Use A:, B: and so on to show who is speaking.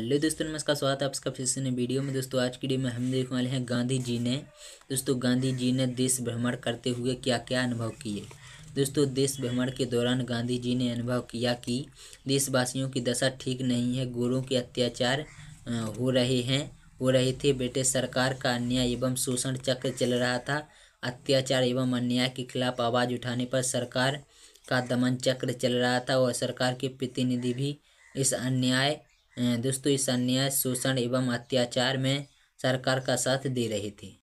A: hello दोस्तों नमस्कार स्वागत है आपका फिर से वीडियो में दोस्तों आज की वीडियो में हम देखने वाले हैं गांधी जी ने दोस्तों गांधी जी ने देश भ्रमण करते हुए क्या क्या अनुभव किए दोस्तों देश भ्रमण के दौरान गांधी जी ने अनुभव किया कि देशवासियों की दशा ठीक नहीं है गोरों के अत्याचार हो रहे हैं हो रहे थे बेटे सरकार का अन्याय एवं शोषण चक्र चल रहा था अत्याचार एवं अन्याय के खिलाफ आवाज़ उठाने पर सरकार का दमन चक्र चल रहा था और सरकार के प्रतिनिधि भी इस अन्याय दोस्तों इस अन्याय शोषण एवं अत्याचार में सरकार का साथ दे रही थी